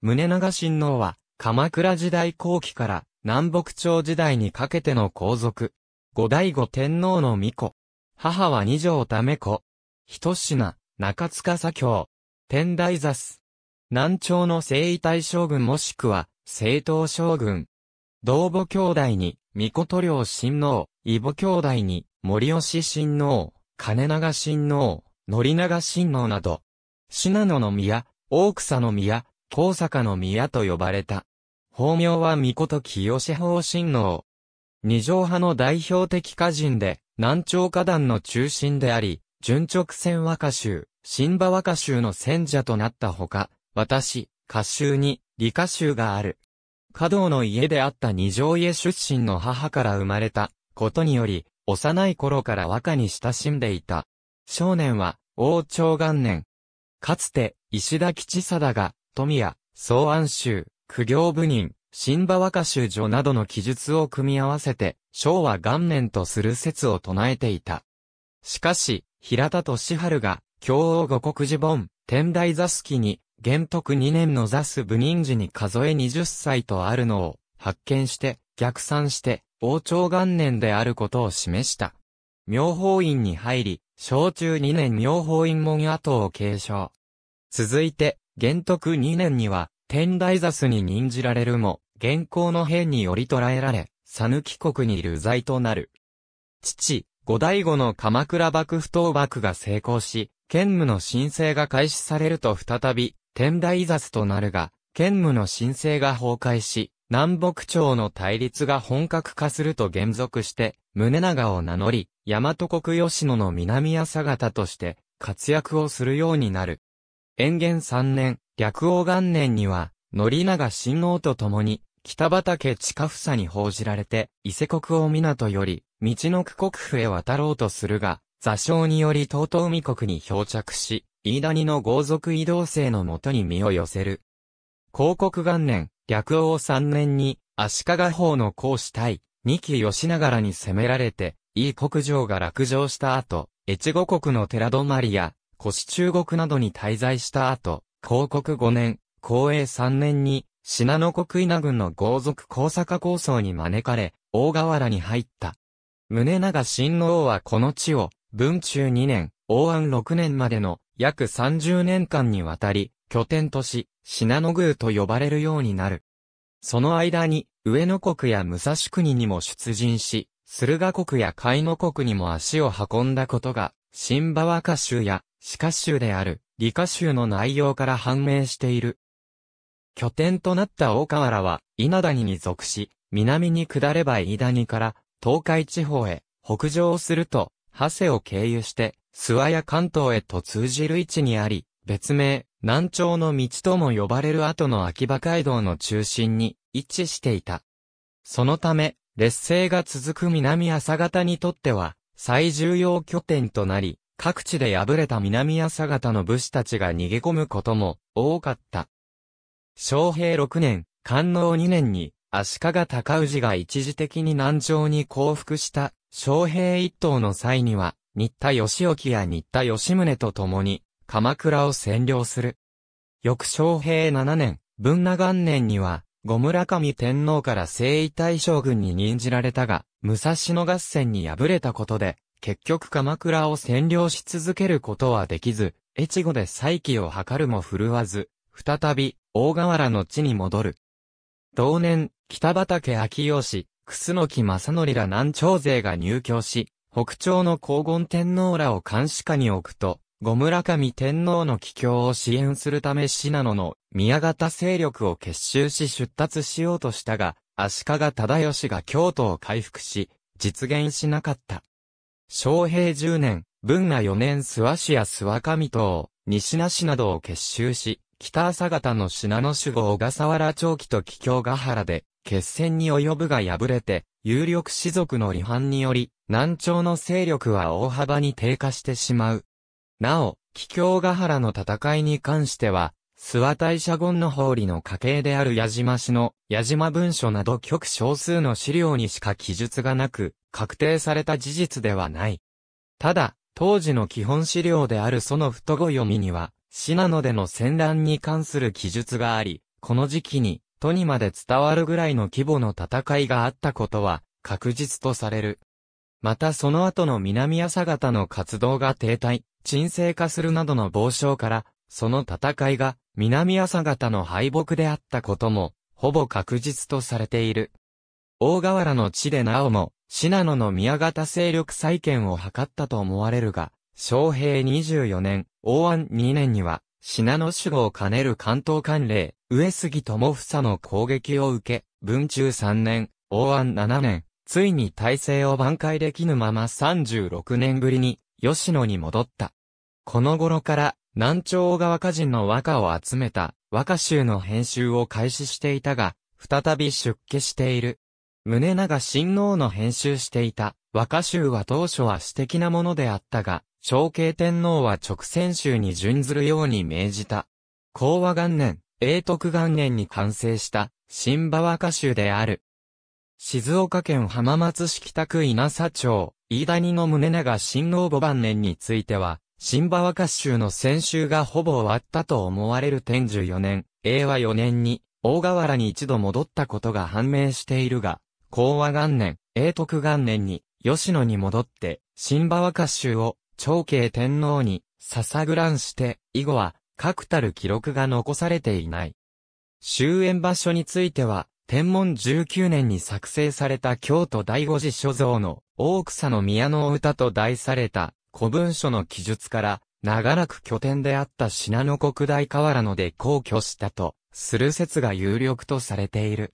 宗長親王は、鎌倉時代後期から南北朝時代にかけての皇族。五代五天皇の御子。母は二条ため子。一品、中塚左京。天台座す。南朝の征夷大将軍もしくは、正統将軍。同母兄弟に、御子都領親王、異母兄弟に、森吉親王、金長親王、則長親王など。信濃の宮、大草の宮、高坂の宮と呼ばれた。法名は御事清志法親王。二条派の代表的歌人で、南朝歌壇の中心であり、順直線和歌集、新馬和歌集の先者となったほか、私、歌集に、理歌集がある。華道の家であった二条家出身の母から生まれたことにより、幼い頃から和歌に親しんでいた。少年は、王朝元年。かつて、石田吉貞が、富や、草案集、苦行部人、新馬和歌集所などの記述を組み合わせて、昭和元年とする説を唱えていた。しかし、平田敏春が、京王五国寺本、天台座敷に、玄徳二年の座す部人時に数え二十歳とあるのを、発見して、逆算して、王朝元年であることを示した。妙法院に入り、小中二年妙法院門跡を継承。続いて、元徳2年には、天台座すに任じられるも、現行の変により捕らえられ、讃岐国に流罪となる。父、五代後の鎌倉幕府討幕が成功し、兼務の申請が開始されると再び、天台座すとなるが、兼務の申請が崩壊し、南北朝の対立が本格化すると減俗して、宗長を名乗り、大和国吉野の南朝方として、活躍をするようになる。延元三年、略王元年には、宣長親王と共に、北畠近房に報じられて、伊勢国王港より、道の区国府へ渡ろうとするが、座礁により東東海国に漂着し、飯谷の豪族移動生のもとに身を寄せる。広告元年、略王三年に、足利法の公使対、二期吉長らに攻められて、いい国城が落城した後、越後国の寺泊や、腰中国などに滞在した後、広告5年、公営3年に、信濃国稲軍の豪族高坂構想に招かれ、大河原に入った。宗長親王はこの地を、文中2年、王安6年までの約30年間にわたり、拠点とし、信濃宮と呼ばれるようになる。その間に、上野国や武蔵国にも出陣し、駿河国や海野国にも足を運んだことが、新馬和歌集や歯科州である理科州の内容から判明している。拠点となった大河原は稲谷に属し、南に下れば飯谷から東海地方へ北上すると、長谷を経由して諏訪や関東へと通じる位置にあり、別名、南朝の道とも呼ばれる後の秋葉街道の中心に位置していた。そのため、劣勢が続く南朝方にとっては、最重要拠点となり、各地で敗れた南朝方の武士たちが逃げ込むことも多かった。昌平6年、官能2年に、足利高氏が一時的に南朝に降伏した昌平一党の際には、新田義興や新田義宗と共に、鎌倉を占領する。翌昌平7年、文奈元年には、後村上天皇から征夷大将軍に任じられたが、武蔵野合戦に敗れたことで、結局鎌倉を占領し続けることはできず、越後で再起を図るも振るわず、再び、大河原の地に戻る。同年、北畠秋氏、楠木正則ら南朝勢が入居し、北朝の黄金天皇らを監視下に置くと、後村上天皇の帰郷を支援するため信濃の宮方勢力を結集し出立しようとしたが、足利忠義が京都を回復し、実現しなかった。昌平10年、文和4年諏訪市や諏訪上島、西名市などを結集し、北朝方の品の守護小笠原長期と桔境ヶ原で、決戦に及ぶが敗れて、有力士族の離反により、南朝の勢力は大幅に低下してしまう。なお、桔境ヶ原の戦いに関しては、諏訪大社言の法理の家系である矢島氏の矢島文書など極少数の資料にしか記述がなく、確定された事実ではない。ただ、当時の基本資料であるその太語読みには、信濃での戦乱に関する記述があり、この時期に、都にまで伝わるぐらいの規模の戦いがあったことは、確実とされる。またその後の南朝方の活動が停滞、沈静化するなどの傍聴から、その戦いが南朝方の敗北であったことも、ほぼ確実とされている。大河原の地でなおも、信濃の宮方勢力再建を図ったと思われるが、昭平24年、王安2年には、信濃守護を兼ねる関東官令、上杉智房の攻撃を受け、文中3年、王安7年、ついに体制を挽回できぬまま36年ぶりに、吉野に戻った。この頃から、南朝小川歌人の和歌を集めた和歌集の編集を開始していたが、再び出家している。宗長親王の編集していた和歌集は当初は私的なものであったが、昭慶天皇は直線集に準ずるように命じた。講和元年、永徳元年に完成した新馬和歌集である。静岡県浜松市北区稲佐町、飯谷の宗長親王母晩年については、新馬若衆の先週がほぼ終わったと思われる天14年、英和4年に、大河原に一度戻ったことが判明しているが、講和元年、英徳元年に、吉野に戻って、新馬若衆を、長慶天皇に、捧んして、以後は、確たる記録が残されていない。終焉場所については、天文19年に作成された京都第五次所蔵の、大草の宮の歌と題された、古文書の記述から、長らく拠点であった信濃国大河原野で皇居したと、する説が有力とされている。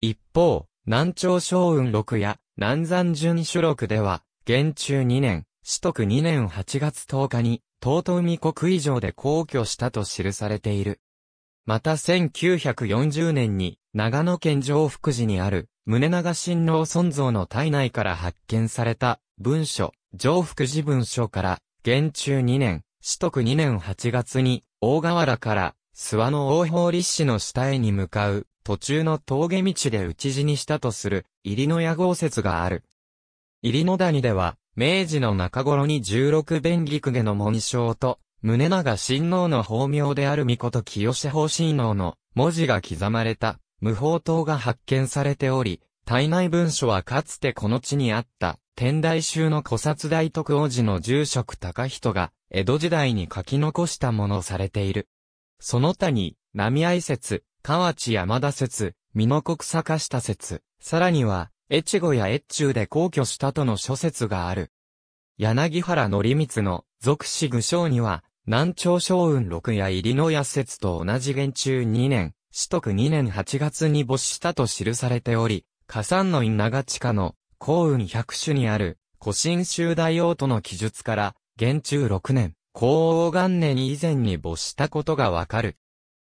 一方、南朝将雲録や南山順書録では、元中2年、四徳2年8月10日に、東都海国以上で皇居したと記されている。また1940年に、長野県上福寺にある、宗長新郎尊像の体内から発見された文書、上福寺文書から、元中2年、四徳2年8月に、大河原から、諏訪の大法律師の下へに向かう、途中の峠道で討ち死にしたとする、入野豪説がある。入野谷では、明治の中頃に十六弁義公家の紋章と、宗長親王の法名である御事清志法親王の文字が刻まれた、無法塔が発見されており、体内文書はかつてこの地にあった、天台宗の古刹大徳王子の住職高人が、江戸時代に書き残したものされている。その他に、波合説、河内山田説、美濃国坂下説、さらには、越後や越中で皇居したとの諸説がある。柳原則光の、俗史具章には、南朝将雲六夜入野屋説と同じ元中2年、四徳2年8月に没したと記されており、加山の因長地下の幸運百種にある、古神州大王との記述から、元中6年、皇王元年以前に没したことがわかる。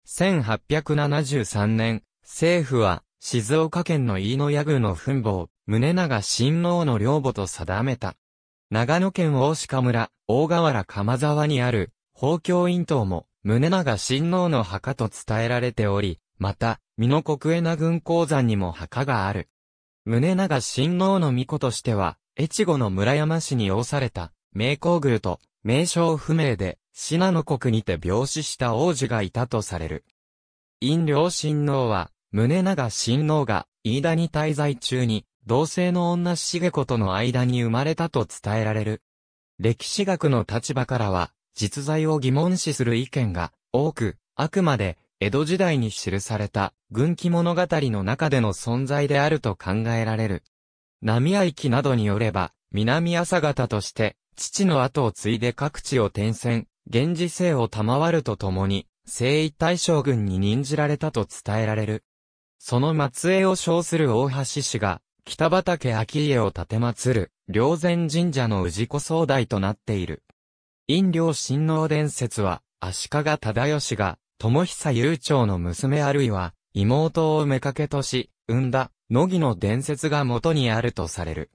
1873年、政府は、静岡県の飯野屋宮の墳墓、宗長親王の寮母と定めた。長野県大鹿村、大河原鎌沢にある、宝京院島も、宗長親王の墓と伝えられており、また、美濃国江名軍鉱山にも墓がある。宗長親王の御子としては、越後の村山市に押された、名工宮と、名称不明で、信濃国にて病死した王子がいたとされる。陰陵親王は、宗長親王が、飯田に滞在中に、同性の女げ子との間に生まれたと伝えられる。歴史学の立場からは、実在を疑問視する意見が多く、あくまで江戸時代に記された軍記物語の中での存在であると考えられる。浪合記などによれば、南朝方として、父の後を継いで各地を転戦、源氏姓を賜るとともに、征夷大将軍に任じられたと伝えられる。その末裔を称する大橋氏が、北畠秋家を建てる、霊前神社の氏子総代となっている。陰陵親王伝説は、足利忠義が、友久悠長の娘あるいは、妹を埋かけとし、産んだ、乃木の伝説が元にあるとされる。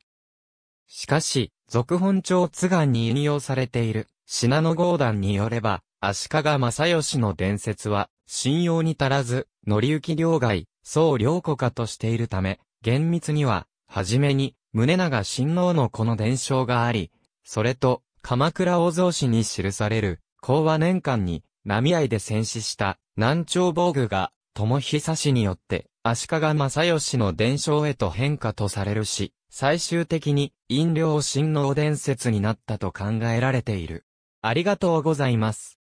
しかし、続本町津賀に引用されている、信濃豪団によれば、足利正義の伝説は、信用に足らず、乗り行き両外、総両子家としているため、厳密には、はじめに、宗長親王のこの伝承があり、それと、鎌倉大蔵氏に記される、講和年間に、波合で戦死した南朝防具が、友久氏によって、足利正義の伝承へと変化とされるし、最終的に、飲料神能伝説になったと考えられている。ありがとうございます。